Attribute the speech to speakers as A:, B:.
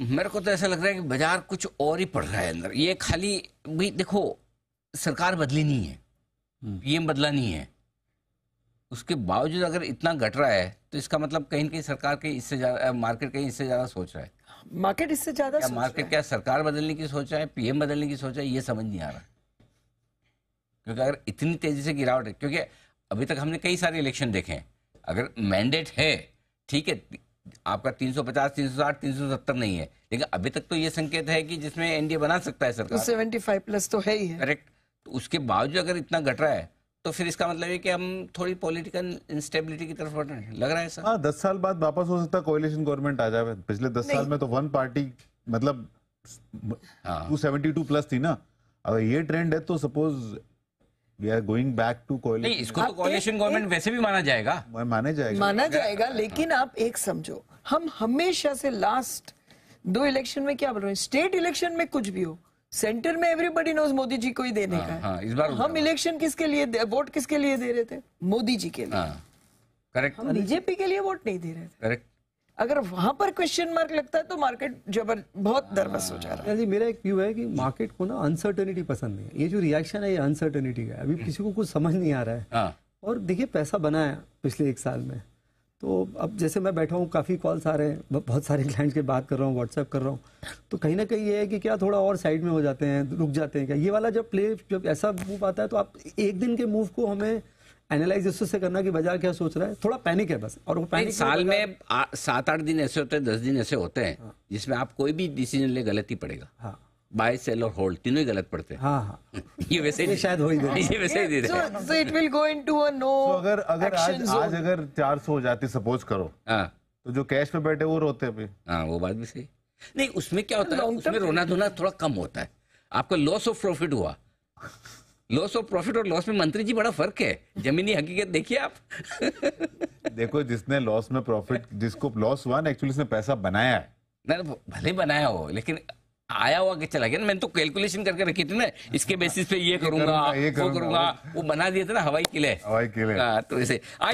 A: हम्म। मेरे को तो ऐसा लग रहा है कि बाजार कुछ और ही पड़ रहा है अंदर ये खाली भाई देखो सरकार बदली नहीं है पीएम हम्म। बदला नहीं है उसके बावजूद अगर इतना घट रहा है तो इसका मतलब कहीं ना कहीं सरकार कहीं इससे ज्यादा मार्केट कहीं इससे ज्यादा सोच रहा है
B: मार्केट इससे ज्यादा क्या मार्केट
A: क्या सरकार बदलने की सोच रहा है पीएम बदलने की सोच है ये समझ नहीं आ रहा क्योंकि अगर इतनी तेजी से गिरावट है क्योंकि अभी तक हमने कई सारे इलेक्शन देखे हैं अगर मैंडेट है ठीक है आपका 350, 360, 370 नहीं है लेकिन अभी तक तो ये संकेत है कि जिसमें एनडीए बना सकता है सरकार
B: सेवेंटी फाइव प्लस तो है ही है
A: करेक्ट तो उसके बावजूद अगर इतना घट रहा है तो फिर इसका मतलब है कि हम थोड़ी पॉलिटिकल इंस्टेबिलिटी की तरफ बढ़ रहे हैं
C: लग रहा है सर हाँ दस साल बाद वापस हो सकता है कोलिशन गवर्नमेंट आ जाए पिछले दस साल में तो वन पार्टी मतलब टू सेवेंटी टू प्लस थी ना अगर ये ट्रेंड है तो suppose we are going back to coalition इसको तो कोलिशन गवर्नमेंट वैसे भी माना जाएगा माना जाएगा माना जाएगा
B: लेकिन आप एक समझो हम हमेशा से लास्ट दो इलेक्शन में क्या बोल रहे हैं स्टेट इलेक्शन में कुछ भी हो सेंटर में एवरीबडी नोज मोदी जी को ही देने हाँ, का है
A: हाँ, इस बार हम
B: इलेक्शन किसके लिए वोट किसके लिए दे रहे थे मोदी जी के लिए
D: करेक्ट हाँ, हम बीजेपी
B: के लिए वोट नहीं दे रहे थे करेक्ट अगर वहां पर क्वेश्चन मार्क लगता है तो मार्केट
D: जबर बहुत दरबस हो जा रहा है हाँ, मेरा एक व्यू है कि मार्केट को ना अनसर्टेनिटी पसंद नहीं है ये जो रिएक्शन है ये अनसर्टेनिटी का है अभी किसी को कुछ समझ नहीं आ रहा है और देखिए पैसा बनाया पिछले एक साल में तो अब जैसे मैं बैठा हूँ काफ़ी कॉल्स आ रहे हैं बहुत सारे क्लाइंट्स के बात कर रहा हूँ व्हाट्सएप कर रहा हूँ तो कहीं ना कहीं ये है कि क्या थोड़ा और साइड में हो जाते हैं रुक जाते हैं क्या ये वाला जब प्ले जब ऐसा मूव आता है तो आप एक दिन के मूव को हमें एनालाइज से करना कि बाजार क्या सोच रहा है थोड़ा पैनिक है बस और वो पैनिक साल
A: में सात आठ दिन ऐसे होते हैं दस दिन ऐसे होते हैं हाँ। जिसमें आप कोई भी डिसीजन ले गलती पड़ेगा हाँ बाय सेल और होल्ड तीनों ही गलत पड़ते हैं हाँ, हाँ. ये वैसे ही शायद हो ही ये वैसे ही they so
B: so it will go into a no अगर अगर आज आज
C: अगर 400 हो जाती सपोज करो हाँ तो जो कैश पे बैठे वो रोते हैं हाँ वो बात भी सही नहीं उसमें क्या होता है उसमें रोना धोना थोड़ा कम होता है आपका लॉस ऑफ प्रॉफिट हुआ
A: लॉस ऑफ प्रॉफिट और लॉस में मंत्री जी बड़ा फर्क है जमीनी हकीकत देखिए आप
C: देखो जिसने लॉस में प्रॉफिट जिसको लॉस हुआ ना एक्चुअली उसने पैसा बनाया है ना भले बनाया हो लेकिन
A: आया हुआ कि चला गया ना मैंने तो कैलकुलेशन करके रखी थी ना इसके बेसिस पे ये करूंगा, ये करूंगा वो करूंगा वो बना दिए थे ना हवाई किले हवाई किले हाँ, तो ऐसे आई